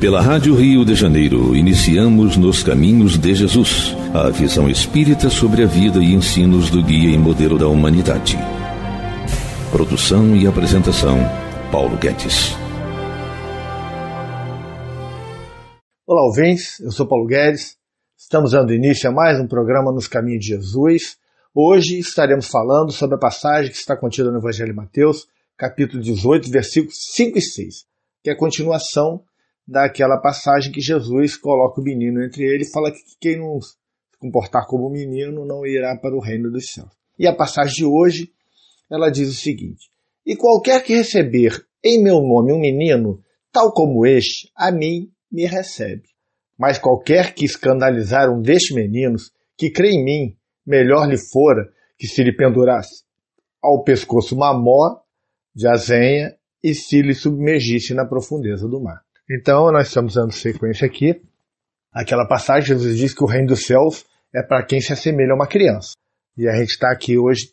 Pela Rádio Rio de Janeiro, iniciamos Nos Caminhos de Jesus, a visão espírita sobre a vida e ensinos do guia e modelo da humanidade. Produção e apresentação, Paulo Guedes. Olá, ouvintes, eu sou Paulo Guedes. Estamos dando início a mais um programa Nos Caminhos de Jesus. Hoje estaremos falando sobre a passagem que está contida no Evangelho de Mateus, capítulo 18, versículos 5 e 6, que é a continuação daquela passagem que Jesus coloca o menino entre ele e fala que quem não se comportar como menino não irá para o reino dos céus. E a passagem de hoje, ela diz o seguinte: E qualquer que receber em meu nome um menino, tal como este, a mim me recebe. Mas qualquer que escandalizar um destes meninos, que crê em mim, melhor lhe fora que se lhe pendurasse ao pescoço uma mó de azenha e se lhe submergisse na profundeza do mar. Então, nós estamos dando sequência aqui. Aquela passagem, Jesus diz que o reino dos céus é para quem se assemelha a uma criança. E a gente está aqui hoje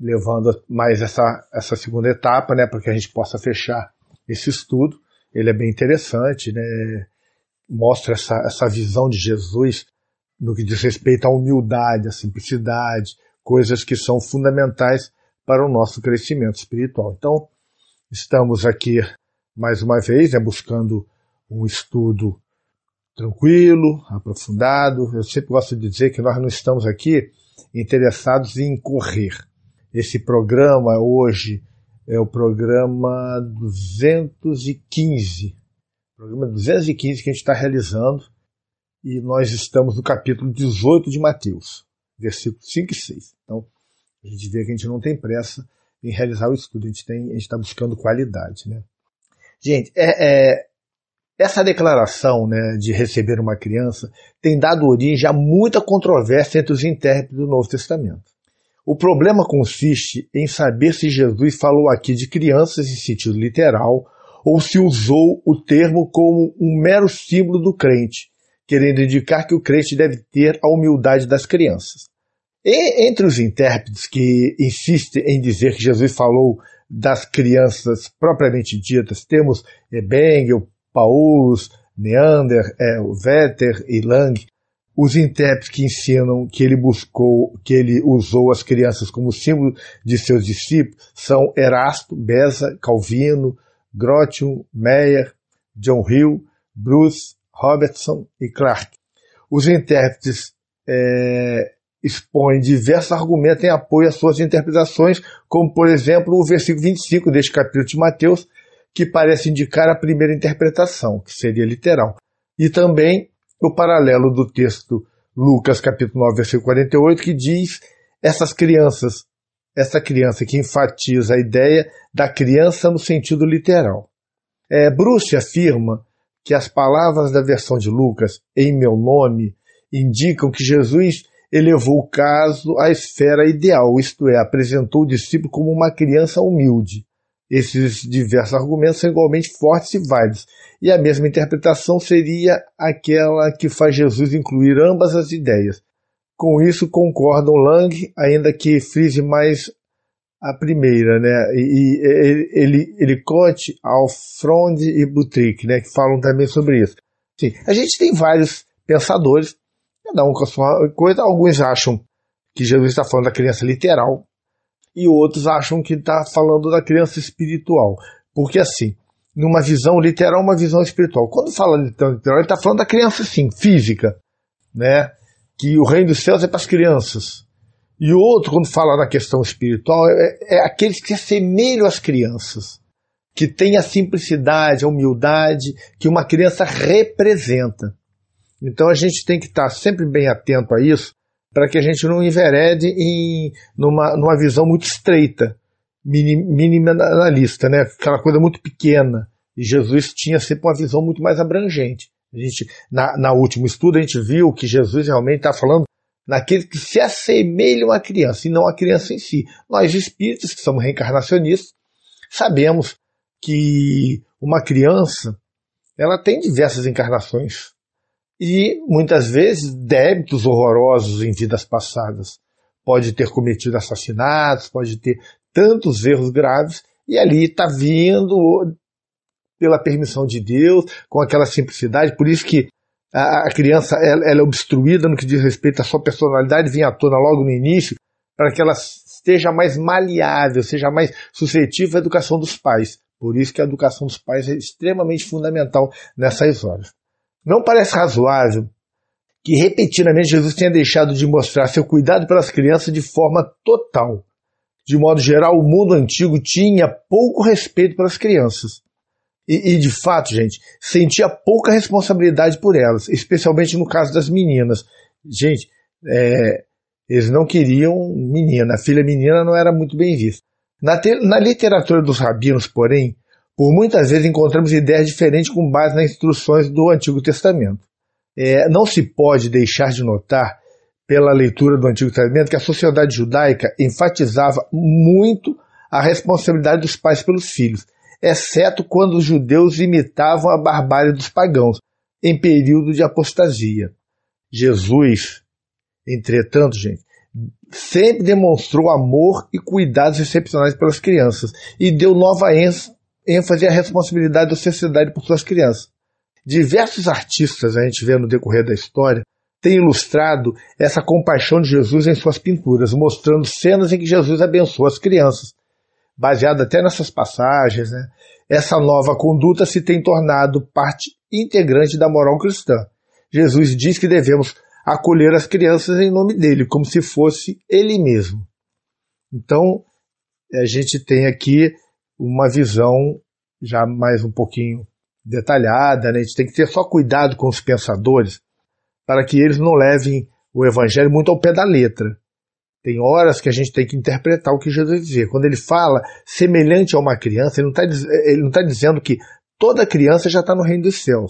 levando mais essa, essa segunda etapa, né, para que a gente possa fechar esse estudo. Ele é bem interessante, né? mostra essa, essa visão de Jesus no que diz respeito à humildade, à simplicidade, coisas que são fundamentais para o nosso crescimento espiritual. Então, estamos aqui mais uma vez né, buscando um estudo tranquilo, aprofundado. Eu sempre gosto de dizer que nós não estamos aqui interessados em correr. Esse programa hoje é o programa 215, programa 215 que a gente está realizando e nós estamos no capítulo 18 de Mateus, versículos 5 e 6. Então, a gente vê que a gente não tem pressa em realizar o estudo, a gente está buscando qualidade. Né? Gente, é, é, essa declaração né, de receber uma criança tem dado origem a muita controvérsia entre os intérpretes do Novo Testamento. O problema consiste em saber se Jesus falou aqui de crianças em sentido literal ou se usou o termo como um mero símbolo do crente, querendo indicar que o crente deve ter a humildade das crianças. E, entre os intérpretes que insistem em dizer que Jesus falou das crianças propriamente ditas, temos Ebengel, Paulus, Neander, é, Vetter e Lang, os intérpretes que ensinam que ele buscou, que ele usou as crianças como símbolo de seus discípulos são Erasto, Beza, Calvino, Grotium, Meyer, John Hill, Bruce, Robertson e Clark. Os intérpretes é, expõem diversos argumentos em apoio às suas interpretações, como por exemplo o versículo 25 deste capítulo de Mateus, que parece indicar a primeira interpretação, que seria literal. E também o paralelo do texto Lucas capítulo 9, versículo 48, que diz: essas crianças, essa criança que enfatiza a ideia da criança no sentido literal. É, Bruce afirma que as palavras da versão de Lucas, em meu nome, indicam que Jesus elevou o caso à esfera ideal, isto é, apresentou o discípulo como uma criança humilde. Esses diversos argumentos são igualmente fortes e válidos, e a mesma interpretação seria aquela que faz Jesus incluir ambas as ideias. Com isso concordam Lang, ainda que frise mais a primeira, né? E, ele, ele, ele conte ao Fronde e Butrick, né? Que falam também sobre isso. Sim, a gente tem vários pensadores, cada um com a sua coisa. Alguns acham que Jesus está falando da criança literal, e outros acham que está falando da criança espiritual. Porque assim, numa visão literal, uma visão espiritual. Quando fala literal, ele está falando da criança sim, física, né? Que o reino dos céus é para as crianças. E o outro, quando fala na questão espiritual, é, é aqueles que se assemelham às crianças, que têm a simplicidade, a humildade que uma criança representa. Então a gente tem que estar tá sempre bem atento a isso, para que a gente não enverede em numa, numa visão muito estreita, minimalista, né? aquela coisa muito pequena. E Jesus tinha sempre uma visão muito mais abrangente. A gente, na, na último estudo, a gente viu que Jesus realmente está falando naqueles que se assemelham à criança, e não à criança em si. Nós, espíritos, que somos reencarnacionistas, sabemos que uma criança ela tem diversas encarnações e muitas vezes débitos horrorosos em vidas passadas. Pode ter cometido assassinatos, pode ter tantos erros graves e ali está vindo pela permissão de Deus, com aquela simplicidade. Por isso que a, a criança ela, ela, é obstruída no que diz respeito à sua personalidade, vem à tona logo no início, para que ela esteja mais maleável, seja mais suscetível à educação dos pais. Por isso que a educação dos pais é extremamente fundamental nessas horas. Não parece razoável que repetidamente Jesus tenha deixado de mostrar seu cuidado pelas crianças de forma total. De modo geral, o mundo antigo tinha pouco respeito pelas crianças. E, e, de fato, gente, sentia pouca responsabilidade por elas, especialmente no caso das meninas. Gente, é, eles não queriam menina, a filha menina não era muito bem vista. Na, te, na literatura dos rabinos, porém, por muitas vezes encontramos ideias diferentes com base nas instruções do Antigo Testamento. É, não se pode deixar de notar, pela leitura do Antigo Testamento, que a sociedade judaica enfatizava muito a responsabilidade dos pais pelos filhos, exceto quando os judeus imitavam a barbárie dos pagãos, em período de apostasia. Jesus, entretanto, gente, sempre demonstrou amor e cuidados excepcionais pelas crianças e deu nova ênfase ênfase à é responsabilidade da sociedade por suas crianças. Diversos artistas, a gente vê no decorrer da história, têm ilustrado essa compaixão de Jesus em suas pinturas, mostrando cenas em que Jesus abençoa as crianças. Baseado até nessas passagens, né? essa nova conduta se tem tornado parte integrante da moral cristã. Jesus diz que devemos acolher as crianças em nome dele, como se fosse ele mesmo. Então, a gente tem aqui uma visão já mais um pouquinho detalhada, né? a gente tem que ter só cuidado com os pensadores para que eles não levem o evangelho muito ao pé da letra. Tem horas que a gente tem que interpretar o que Jesus dizia. Quando ele fala semelhante a uma criança, ele não está tá dizendo que toda criança já está no reino dos céus.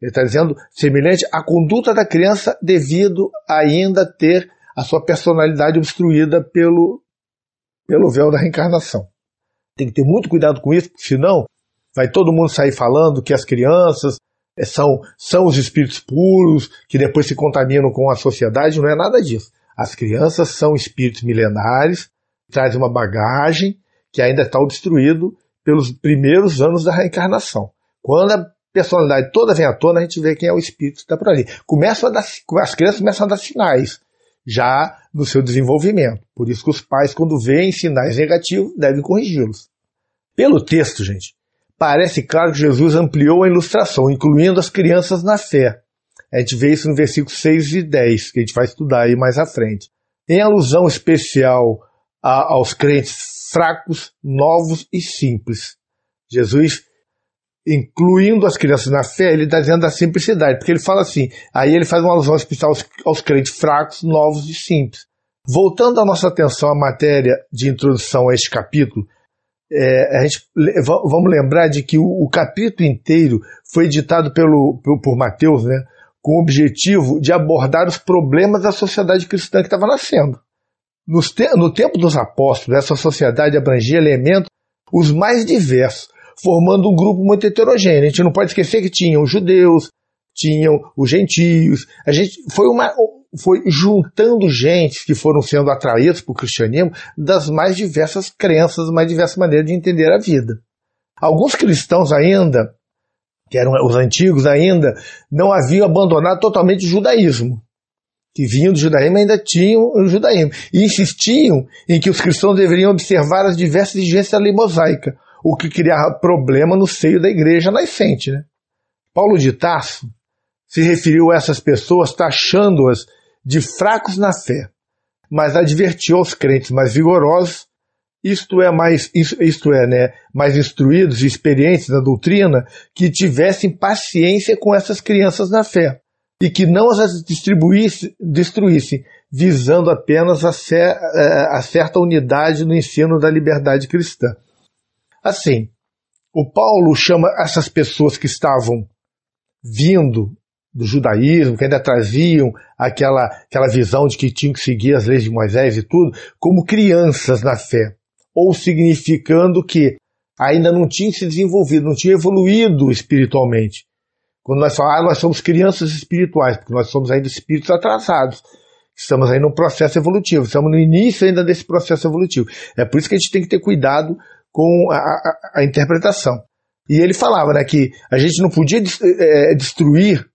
Ele está dizendo semelhante à conduta da criança devido a ainda ter a sua personalidade obstruída pelo, pelo véu da reencarnação. Tem que ter muito cuidado com isso, porque senão vai todo mundo sair falando que as crianças eh, são, são os espíritos puros, que depois se contaminam com a sociedade. Não é nada disso. As crianças são espíritos milenares, trazem uma bagagem que ainda está obstruído pelos primeiros anos da reencarnação. Quando a personalidade toda vem à tona, a gente vê quem é o espírito que está por ali. Começa a dar, as crianças começam a dar sinais já no seu desenvolvimento. Por isso que os pais, quando veem sinais negativos, devem corrigi-los. Pelo texto, gente, parece claro que Jesus ampliou a ilustração, incluindo as crianças na fé. A gente vê isso no versículo 6 e 10, que a gente vai estudar aí mais à frente. Em alusão especial a, aos crentes fracos, novos e simples. Jesus incluindo as crianças na fé, ele está dizendo da simplicidade, porque ele fala assim, aí ele faz uma alusão especial aos, aos crentes fracos, novos e simples. Voltando a nossa atenção à matéria de introdução a este capítulo, é, a gente, vamos lembrar de que o, o capítulo inteiro foi editado pelo, por, por Mateus, né, com o objetivo de abordar os problemas da sociedade cristã que estava nascendo. Te, no tempo dos apóstolos, essa sociedade abrangia elementos os mais diversos, formando um grupo muito heterogêneo. A gente não pode esquecer que tinham os judeus, tinham os gentios. A gente foi uma foi juntando gente que foram sendo atraídas para o cristianismo das mais diversas crenças, mais diversas maneiras de entender a vida. Alguns cristãos ainda, que eram os antigos ainda, não haviam abandonado totalmente o judaísmo. Que vinham do judaísmo ainda tinham o judaísmo. E insistiam em que os cristãos deveriam observar as diversas exigências da lei mosaica, o que criava problema no seio da igreja nascente. Né? Paulo de Tarso se referiu a essas pessoas taxando-as de fracos na fé, mas advertiu aos crentes mais vigorosos, isto é, mais, isto é né, mais instruídos e experientes na doutrina, que tivessem paciência com essas crianças na fé e que não as distribuísse, destruíssem, visando apenas a, cer eh, a certa unidade no ensino da liberdade cristã. Assim, o Paulo chama essas pessoas que estavam vindo do judaísmo, que ainda traziam aquela, aquela visão de que tinham que seguir as leis de Moisés e tudo, como crianças na fé, ou significando que ainda não tinham se desenvolvido, não tinham evoluído espiritualmente. Quando nós falamos, ah, nós somos crianças espirituais, porque nós somos ainda espíritos atrasados. Estamos aí no processo evolutivo, estamos no início ainda desse processo evolutivo. É por isso que a gente tem que ter cuidado com a, a, a interpretação. E ele falava né, que a gente não podia é, é, destruir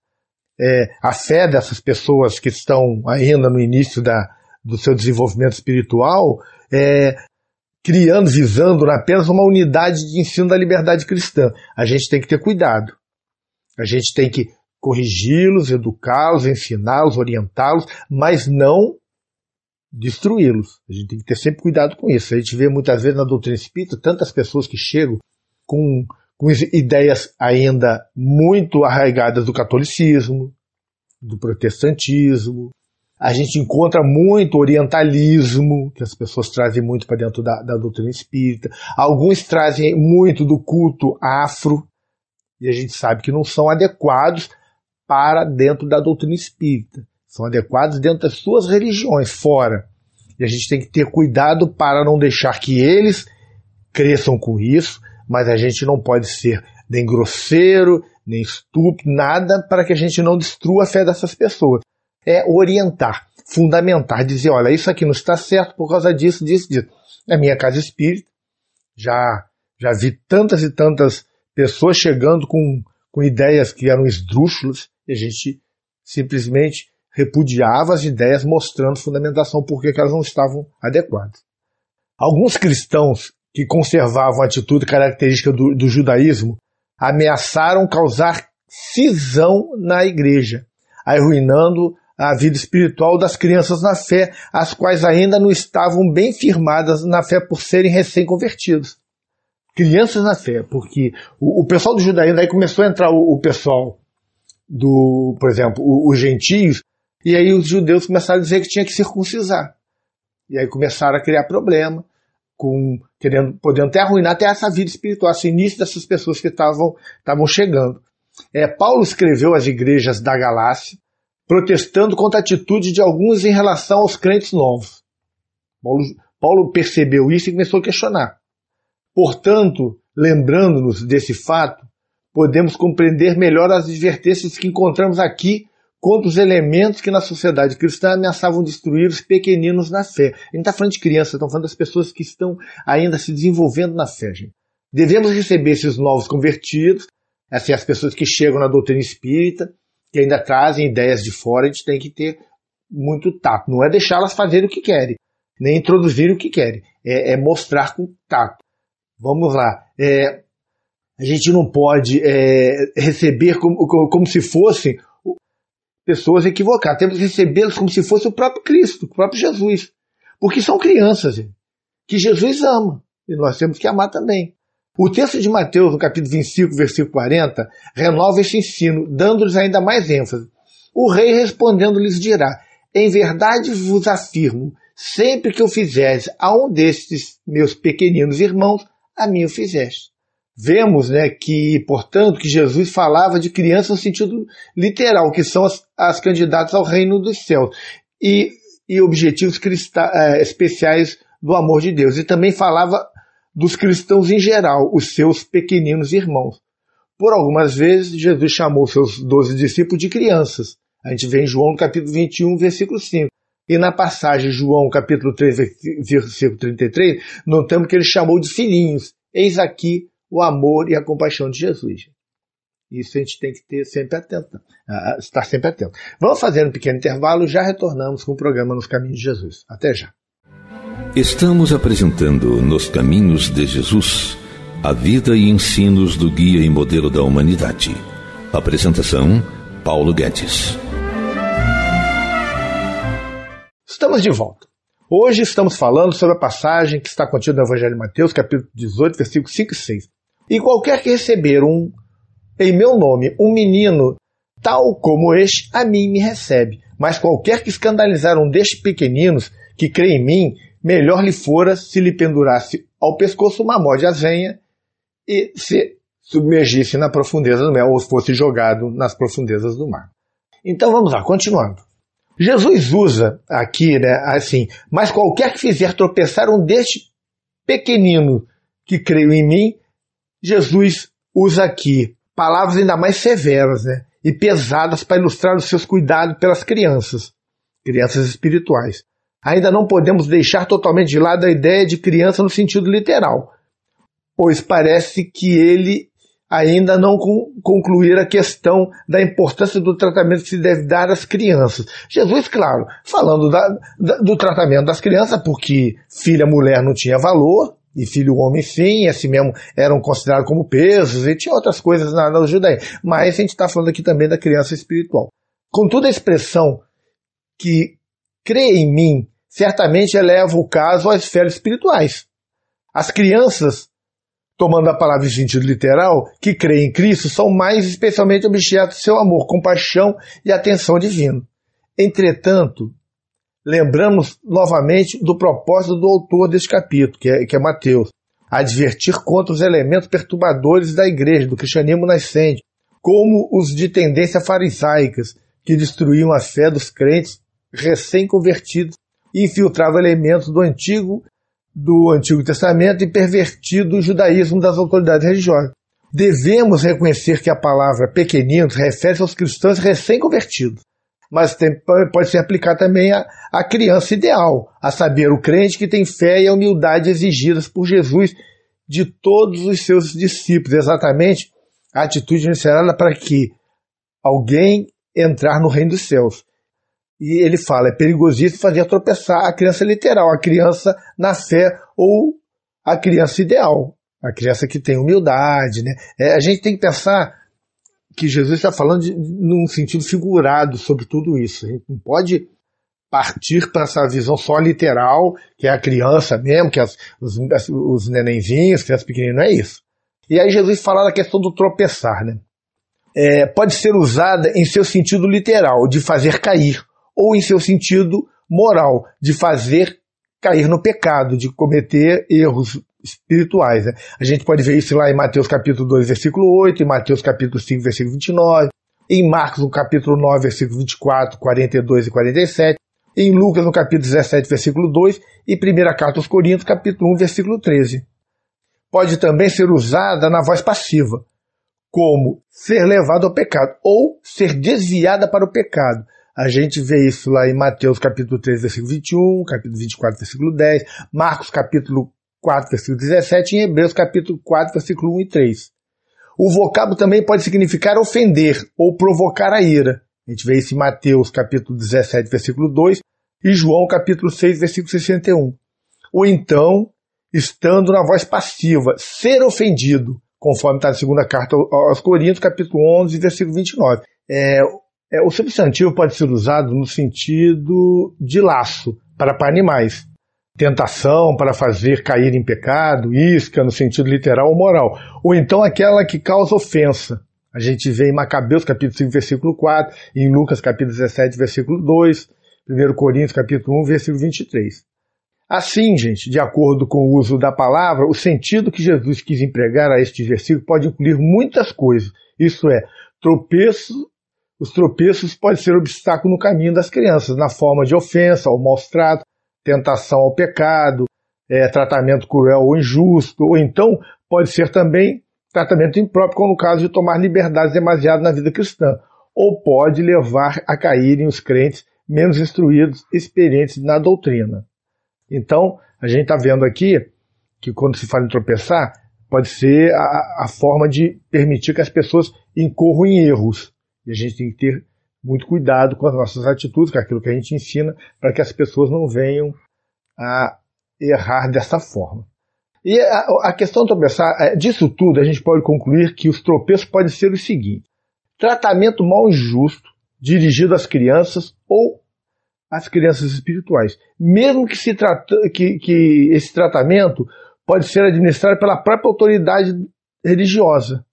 é, a fé dessas pessoas que estão ainda no início da, do seu desenvolvimento espiritual, é, criando, visando apenas uma unidade de ensino da liberdade cristã. A gente tem que ter cuidado. A gente tem que corrigi-los, educá-los, ensiná-los, orientá-los, mas não destruí-los. A gente tem que ter sempre cuidado com isso. A gente vê muitas vezes na doutrina espírita tantas pessoas que chegam com, com ideias ainda muito arraigadas do catolicismo, do protestantismo. A gente encontra muito orientalismo, que as pessoas trazem muito para dentro da, da doutrina espírita. Alguns trazem muito do culto afro, e a gente sabe que não são adequados para dentro da doutrina espírita são adequados dentro das suas religiões, fora. E a gente tem que ter cuidado para não deixar que eles cresçam com isso, mas a gente não pode ser nem grosseiro, nem estúpido, nada para que a gente não destrua a fé dessas pessoas. É orientar, fundamentar, dizer: olha, isso aqui não está certo por causa disso, disso, disso. Na minha casa espírita, já, já vi tantas e tantas pessoas chegando com, com ideias que eram esdrúxulas e a gente simplesmente repudiava as ideias mostrando fundamentação porque que elas não estavam adequadas. Alguns cristãos que conservavam a atitude característica do, do judaísmo ameaçaram causar cisão na igreja, arruinando a vida espiritual das crianças na fé, as quais ainda não estavam bem firmadas na fé por serem recém-convertidas. Crianças na fé, porque o, o, pessoal do judaísmo, aí começou a entrar o, o pessoal do, por exemplo, os gentios, e aí os judeus começaram a dizer que tinha que circuncisar. E aí começaram a criar problema, com, querendo, podendo até arruinar até essa vida espiritual, esse início dessas pessoas que estavam chegando. É, Paulo escreveu às igrejas da Galácia, protestando contra a atitude de alguns em relação aos crentes novos. Paulo, Paulo percebeu isso e começou a questionar. Portanto, lembrando-nos desse fato, podemos compreender melhor as advertências que encontramos aqui contra os elementos que na sociedade cristã ameaçavam destruir os pequeninos na fé. A gente está falando de crianças, estamos falando das pessoas que estão ainda se desenvolvendo na fé. Gente. Devemos receber esses novos convertidos, assim, as pessoas que chegam na doutrina espírita, que ainda trazem ideias de fora, a gente tem que ter muito tato. Não é deixá-las fazer o que querem, nem introduzir o que querem. É, é mostrar com tato. Vamos lá. É, a gente não pode é, receber como, como, se fossem pessoas equivocadas. Temos que recebê-los como se fosse o próprio Cristo, o próprio Jesus. Porque são crianças que Jesus ama. E nós temos que amar também. O texto de Mateus, no capítulo 25, versículo 40, renova este ensino, dando-lhes ainda mais ênfase. O rei respondendo-lhes dirá: Em verdade vos afirmo, sempre que eu fizeres a um destes meus pequeninos irmãos, a mim o fizeste. Vemos, né, que, portanto, que Jesus falava de crianças no sentido literal, que são as, as candidatas ao reino dos céus e, e objetivos cristã, é, especiais do amor de Deus. E também falava dos cristãos em geral, os seus pequeninos irmãos. Por algumas vezes, Jesus chamou seus doze discípulos de crianças. A gente vê em João capítulo 21, versículo 5. E na passagem João capítulo 3, versículo 33, notamos que ele chamou de filhinhos. Eis aqui o amor e a compaixão de Jesus. Isso a gente tem que ter sempre atento, ah, ah, estar sempre atento. Vamos fazer um pequeno intervalo, já retornamos com o programa Nos Caminhos de Jesus. Até já. Estamos apresentando Nos Caminhos de Jesus, a vida e ensinos do guia e modelo da humanidade. Apresentação Paulo Guedes. Estamos de volta. Hoje estamos falando sobre a passagem que está contida no Evangelho de Mateus, capítulo 18, versículos 5 e 6. E qualquer que receber um em meu nome um menino tal como este, a mim me recebe. Mas qualquer que escandalizar um destes pequeninos que crê em mim, melhor lhe fora se lhe pendurasse ao pescoço uma mó de azenha e se submergisse na profundeza do mar ou fosse jogado nas profundezas do mar. Então vamos lá, continuando. Jesus usa aqui, né, assim, mas qualquer que fizer tropeçar um deste pequenino que creio em mim, Jesus usa aqui palavras ainda mais severas né, e pesadas para ilustrar os seus cuidados pelas crianças, crianças espirituais. Ainda não podemos deixar totalmente de lado a ideia de criança no sentido literal, pois parece que ele ainda não concluir a questão da importância do tratamento que se deve dar às crianças. Jesus, claro, falando da, da, do tratamento das crianças, porque filha mulher não tinha valor, e filho homem sim, assim mesmo eram considerados como pesos e tinha outras coisas na, na Judéia. Mas a gente está falando aqui também da criança espiritual. Contudo, a expressão que crê em mim certamente eleva o caso às esferas espirituais. As crianças, tomando a palavra em sentido literal, que creem em Cristo, são mais especialmente objeto do seu amor, compaixão e atenção divina Entretanto, lembramos novamente do propósito do autor deste capítulo, que é, que é Mateus, advertir contra os elementos perturbadores da igreja, do cristianismo nascente, como os de tendência farisaicas, que destruíam a fé dos crentes recém-convertidos e infiltravam elementos do antigo do Antigo Testamento e pervertido o judaísmo das autoridades religiosas. Devemos reconhecer que a palavra pequeninos refere-se aos cristãos recém-convertidos, mas tem, pode se aplicar também à, à criança ideal, a saber, o crente que tem fé e a humildade exigidas por Jesus de todos os seus discípulos, exatamente a atitude necessária para que alguém entrar no reino dos céus. E ele fala, é perigosíssimo fazer tropeçar a criança literal, a criança na fé ou a criança ideal, a criança que tem humildade, né? É, a gente tem que pensar que Jesus está falando de, num sentido figurado sobre tudo isso. A gente não pode partir para essa visão só literal, que é a criança mesmo, que é as, os, os nenenzinhos, crianças é pequeninas, não é isso. E aí Jesus fala da questão do tropeçar, né? É, pode ser usada em seu sentido literal, de fazer cair, ou em seu sentido moral, de fazer cair no pecado, de cometer erros espirituais. Né? A gente pode ver isso lá em Mateus capítulo 2, versículo 8, em Mateus capítulo 5, versículo 29, em Marcos no capítulo 9, versículo 24, 42 e 47, em Lucas no capítulo 17, versículo 2 e 1 carta aos Coríntios, capítulo 1, versículo 13. Pode também ser usada na voz passiva, como ser levado ao pecado ou ser desviada para o pecado. A gente vê isso lá em Mateus capítulo 3, versículo 21, capítulo 24, versículo 10, Marcos capítulo 4, versículo 17, e em Hebreus capítulo 4, versículo 1 e 3. O vocábulo também pode significar ofender ou provocar a ira. A gente vê isso em Mateus capítulo 17, versículo 2 e João capítulo 6, versículo 61. Ou então, estando na voz passiva, ser ofendido, conforme está na segunda carta aos Coríntios, capítulo 11, versículo 29. É, é, o substantivo pode ser usado no sentido de laço, para animais tentação para fazer cair em pecado, isca no sentido literal ou moral, ou então aquela que causa ofensa. A gente vê em Macabeus capítulo 5, versículo 4, em Lucas capítulo 17, versículo 2, 1 Coríntios capítulo 1, versículo 23. Assim, gente, de acordo com o uso da palavra, o sentido que Jesus quis empregar a este versículo pode incluir muitas coisas. Isso é, tropeço, os tropeços podem ser obstáculo no caminho das crianças, na forma de ofensa ou maus trato, tentação ao pecado, é, tratamento cruel ou injusto, ou então pode ser também tratamento impróprio, como no caso de tomar liberdades demasiadas na vida cristã, ou pode levar a caírem os crentes menos instruídos, experientes na doutrina. Então, a gente está vendo aqui que quando se fala em tropeçar, pode ser a, a, forma de permitir que as pessoas incorram em erros. E a gente tem que ter muito cuidado com as nossas atitudes, com é aquilo que a gente ensina, para que as pessoas não venham a errar dessa forma. E a, a questão tropeçar, é, disso tudo, a gente pode concluir que os tropeços podem ser o seguinte: tratamento mal injusto dirigido às crianças ou às crianças espirituais, mesmo que, se trata, que, que esse tratamento pode ser administrado pela própria autoridade religiosa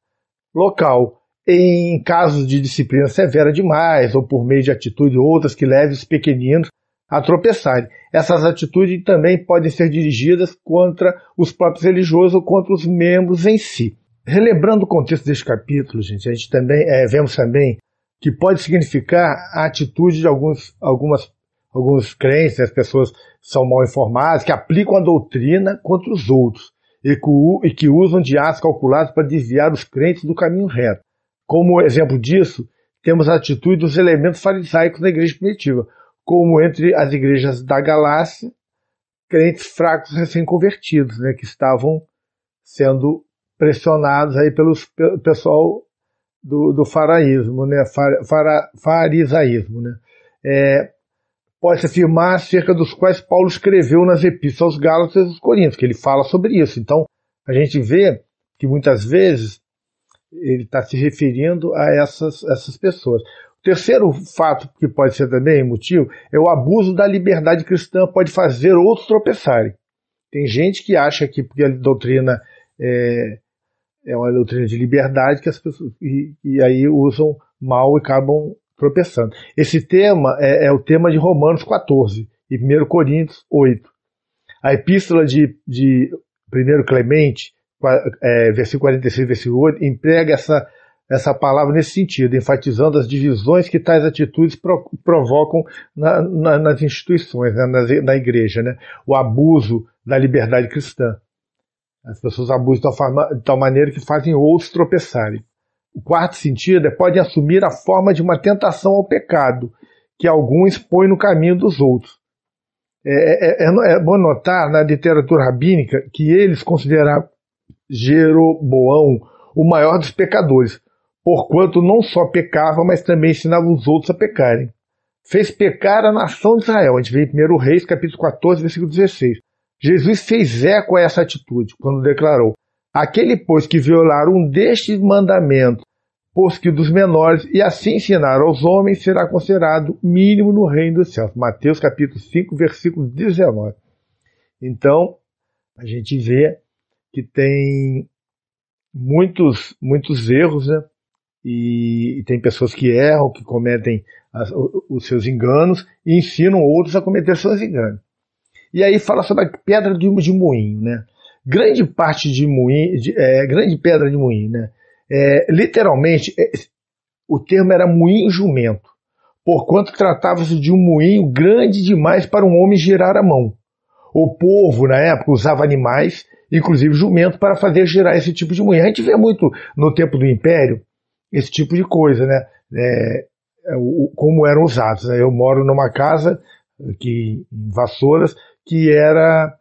local em casos de disciplina severa demais ou por meio de atitude outras que levem os pequeninos a tropeçarem. Essas atitudes também podem ser dirigidas contra os próprios religiosos ou contra os membros em si. Relembrando o contexto deste capítulo, gente, a gente também é, vemos também que pode significar a atitude de alguns, algumas, alguns crentes, as pessoas são mal informadas, que aplicam a doutrina contra os outros e que, usam de atos calculados para desviar os crentes do caminho reto. Como exemplo disso, temos a atitude dos elementos farisaicos da igreja primitiva, como entre as igrejas da Galácia, crentes fracos recém-convertidos, né, que estavam sendo pressionados aí pelos pelo pessoal do, do faraísmo, né, far, fara, farisaísmo, né. É, pode se afirmar acerca dos quais Paulo escreveu nas epístolas aos Gálatas e aos Coríntios, que ele fala sobre isso. Então, a gente vê que muitas vezes ele está se referindo a essas, essas pessoas. O terceiro fato que pode ser também motivo é o abuso da liberdade cristã pode fazer outros tropeçarem. Tem gente que acha que porque a doutrina é, é uma doutrina de liberdade que as pessoas e, e aí usam mal e acabam tropeçando. Esse tema é, é, o tema de Romanos 14 e 1 Coríntios 8. A epístola de, de 1 Clemente é, versículo 46, versículo 8, emprega essa, essa palavra nesse sentido, enfatizando as divisões que tais atitudes pro, provocam na, na, nas instituições, né, na, na igreja, né, o abuso da liberdade cristã. As pessoas abusam de tal, forma, de tal maneira que fazem outros tropeçarem. O quarto sentido é pode assumir a forma de uma tentação ao pecado, que alguns põem no caminho dos outros. É, é, é, é bom notar na literatura rabínica que eles consideravam Jeroboão o maior dos pecadores, porquanto não só pecava, mas também ensinava os outros a pecarem. Fez pecar a nação de Israel. A gente vê em 1 Reis, capítulo 14, versículo 16. Jesus fez eco a essa atitude, quando declarou: Aquele, pois, que violar um destes mandamentos, pois que dos menores, e assim ensinar aos homens, será considerado mínimo no reino dos céus. Mateus capítulo 5, versículo 19. Então, a gente vê que tem muitos, muitos erros, né? E, e tem pessoas que erram, que cometem as, os seus enganos e ensinam outros a cometer seus enganos. E aí fala sobre a pedra de, moinho, né? Grande parte de moinho, de, é, grande pedra de moinho, né? É, literalmente, é, o termo era moinho jumento, porquanto tratava-se de um moinho grande demais para um homem girar a mão. O povo, na época, usava animais inclusive jumento, para fazer girar esse tipo de mulher. A gente vê muito no tempo do Império esse tipo de coisa, né? É, é como eram usados. Né? Eu moro numa casa que em Vassouras que era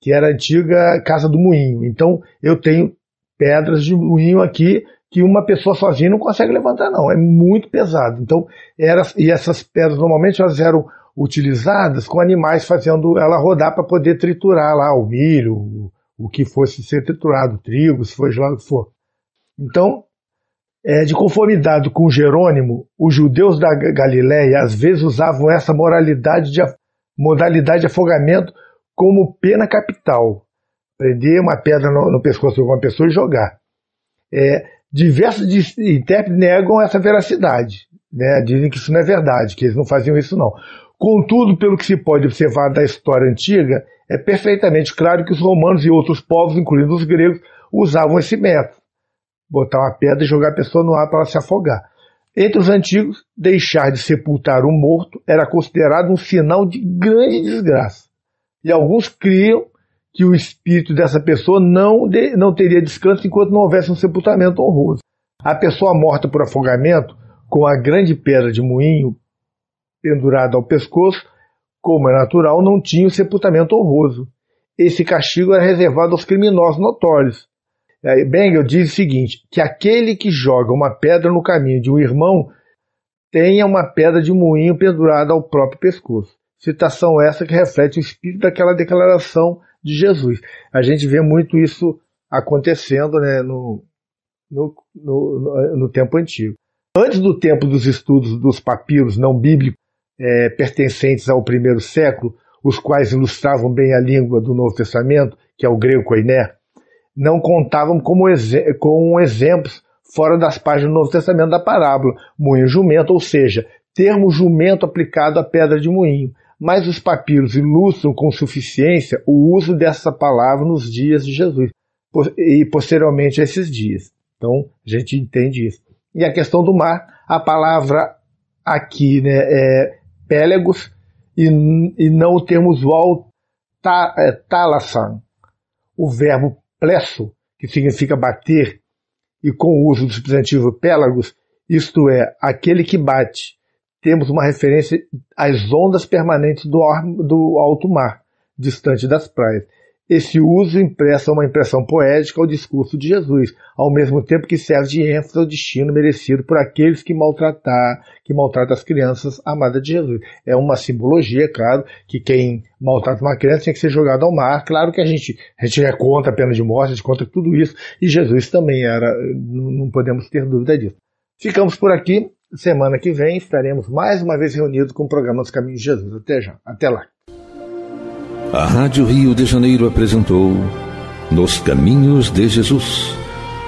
que era a antiga casa do moinho. Então eu tenho pedras de moinho aqui que uma pessoa sozinha não consegue levantar não, é muito pesado. Então era e essas pedras normalmente elas eram utilizadas com animais fazendo ela rodar para poder triturar lá o milho, o que fosse ser triturado, trigo, se fosse lá o que for. Então, é, de conformidade com Jerônimo, os judeus da Galiléia às vezes usavam essa moralidade de, modalidade de afogamento como pena capital. Prender uma pedra no, no pescoço de alguma pessoa e jogar. É, diversos intérpretes negam essa veracidade. Né? Dizem que isso não é verdade, que eles não faziam isso não. Contudo, pelo que se pode observar da história antiga, é perfeitamente claro que os romanos e outros povos, incluindo os gregos, usavam esse método. Botar uma pedra e jogar a pessoa no ar para ela se afogar. Entre os antigos, deixar de sepultar um morto era considerado um sinal de grande desgraça. E alguns criam que o espírito dessa pessoa não, de, não teria descanso enquanto não houvesse um sepultamento honroso. A pessoa morta por afogamento, com a grande pedra de moinho pendurada ao pescoço, como é natural, não tinha o sepultamento honroso. Esse castigo era reservado aos criminosos notórios. Bengel diz o seguinte: que aquele que joga uma pedra no caminho de um irmão tenha uma pedra de moinho pendurada ao próprio pescoço. Citação essa que reflete o espírito daquela declaração de Jesus. A gente vê muito isso acontecendo né, no, no, no, no tempo antigo. Antes do tempo dos estudos dos papiros não bíblicos, é, pertencentes ao primeiro século, os quais ilustravam bem a língua do Novo Testamento, que é o grego koiné, não contavam como com exemplos fora das páginas do Novo Testamento da parábola, moinho jumento, ou seja, termo jumento aplicado à pedra de moinho. Mas os papiros ilustram com suficiência o uso dessa palavra nos dias de Jesus e posteriormente a esses dias. Então, a gente entende isso. E a questão do mar, a palavra aqui né, é Pelagos e, e não o termo usual ta, é, talassan. O verbo plesso, que significa bater, e com o uso do substantivo pélagos, isto é, aquele que bate, temos uma referência às ondas permanentes do, ar, do alto mar, distante das praias. Esse uso impressa uma impressão poética ao discurso de Jesus, ao mesmo tempo que serve de ênfase ao destino merecido por aqueles que maltratar, que as crianças amadas de Jesus. É uma simbologia, é claro, que quem maltrata uma criança tem que ser jogado ao mar. Claro que a gente, a gente é contra a pena de morte, a gente é contra tudo isso, e Jesus também era, não podemos ter dúvida disso. Ficamos por aqui. Semana que vem estaremos mais uma vez reunidos com o programa Os Caminhos de Jesus. Até já. Até lá. A Rádio Rio de Janeiro apresentou Nos Caminhos de Jesus,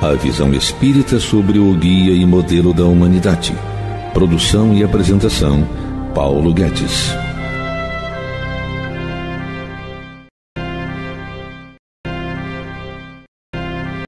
a visão espírita sobre o guia e modelo da humanidade. Produção e apresentação, Paulo Guedes.